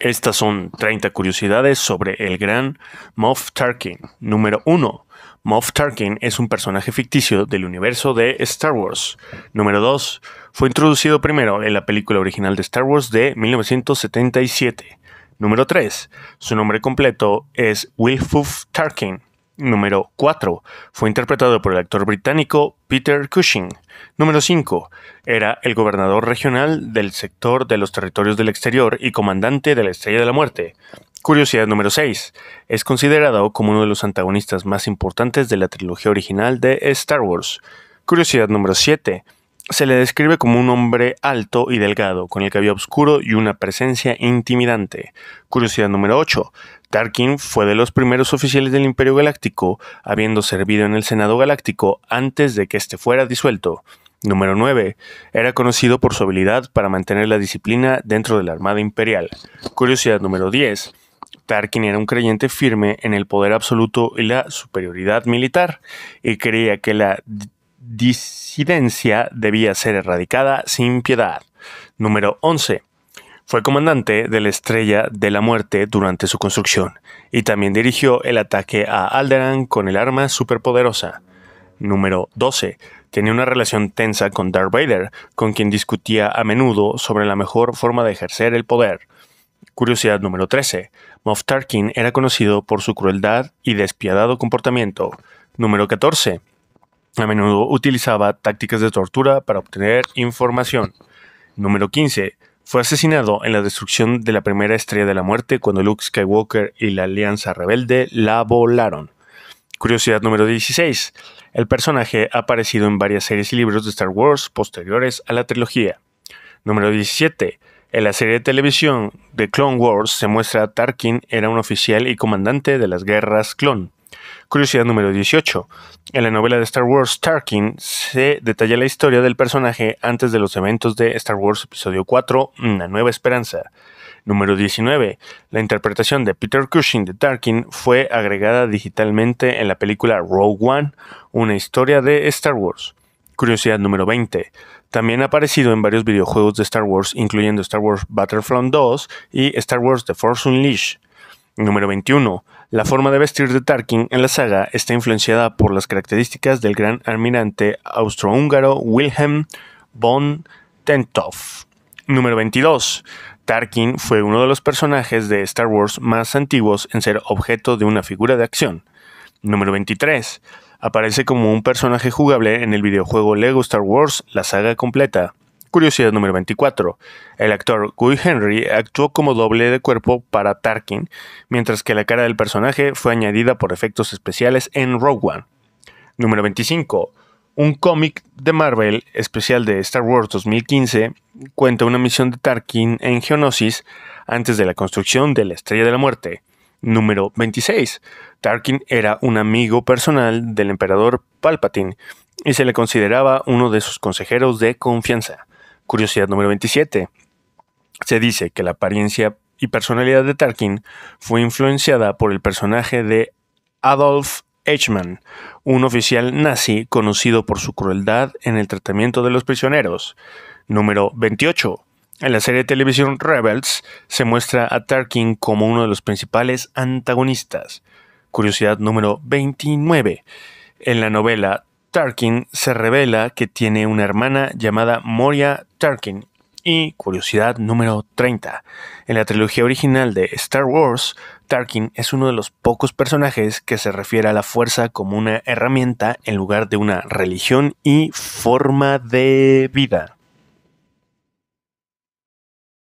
Estas son 30 curiosidades sobre el gran Moff Tarkin. Número 1. Moff Tarkin es un personaje ficticio del universo de Star Wars. Número 2. Fue introducido primero en la película original de Star Wars de 1977. Número 3. Su nombre completo es Wilfuf Tarkin. Número 4. Fue interpretado por el actor británico Peter Cushing. Número 5. Era el gobernador regional del sector de los territorios del exterior y comandante de la Estrella de la Muerte. Curiosidad número 6. Es considerado como uno de los antagonistas más importantes de la trilogía original de Star Wars. Curiosidad número 7. Se le describe como un hombre alto y delgado, con el cabello oscuro y una presencia intimidante. Curiosidad número 8. Tarkin fue de los primeros oficiales del Imperio Galáctico, habiendo servido en el Senado Galáctico antes de que éste fuera disuelto. Número 9. Era conocido por su habilidad para mantener la disciplina dentro de la Armada Imperial. Curiosidad número 10. Tarkin era un creyente firme en el poder absoluto y la superioridad militar, y creía que la disidencia debía ser erradicada sin piedad. Número 11. Fue comandante de la Estrella de la Muerte durante su construcción y también dirigió el ataque a Alderan con el arma superpoderosa. Número 12. Tenía una relación tensa con Darth Vader, con quien discutía a menudo sobre la mejor forma de ejercer el poder. Curiosidad número 13. Moff Tarkin era conocido por su crueldad y despiadado comportamiento. Número 14. A menudo utilizaba tácticas de tortura para obtener información. Número 15. Fue asesinado en la destrucción de la primera estrella de la muerte cuando Luke Skywalker y la Alianza Rebelde la volaron. Curiosidad número 16. El personaje ha aparecido en varias series y libros de Star Wars posteriores a la trilogía. Número 17. En la serie de televisión The Clone Wars se muestra que Tarkin era un oficial y comandante de las guerras clon. Curiosidad número 18. En la novela de Star Wars Tarkin se detalla la historia del personaje antes de los eventos de Star Wars Episodio 4, Una Nueva Esperanza. Número 19. La interpretación de Peter Cushing de Tarkin fue agregada digitalmente en la película Rogue One, una historia de Star Wars. Curiosidad número 20. También ha aparecido en varios videojuegos de Star Wars, incluyendo Star Wars Battlefront 2 y Star Wars The Force Unleashed. Número 21. La forma de vestir de Tarkin en la saga está influenciada por las características del gran almirante austrohúngaro Wilhelm von Tentov. Número 22. Tarkin fue uno de los personajes de Star Wars más antiguos en ser objeto de una figura de acción. Número 23. Aparece como un personaje jugable en el videojuego Lego Star Wars, la saga completa. Curiosidad número 24. El actor Guy Henry actuó como doble de cuerpo para Tarkin, mientras que la cara del personaje fue añadida por efectos especiales en Rogue One. Número 25. Un cómic de Marvel especial de Star Wars 2015 cuenta una misión de Tarkin en Geonosis antes de la construcción de la Estrella de la Muerte. Número 26. Tarkin era un amigo personal del emperador Palpatine y se le consideraba uno de sus consejeros de confianza. Curiosidad número 27. Se dice que la apariencia y personalidad de Tarkin fue influenciada por el personaje de Adolf Eichmann, un oficial nazi conocido por su crueldad en el tratamiento de los prisioneros. Número 28. En la serie de televisión Rebels se muestra a Tarkin como uno de los principales antagonistas. Curiosidad número 29. En la novela Tarkin se revela que tiene una hermana llamada Moria Tarkin. Y curiosidad número 30. En la trilogía original de Star Wars, Tarkin es uno de los pocos personajes que se refiere a la fuerza como una herramienta en lugar de una religión y forma de vida.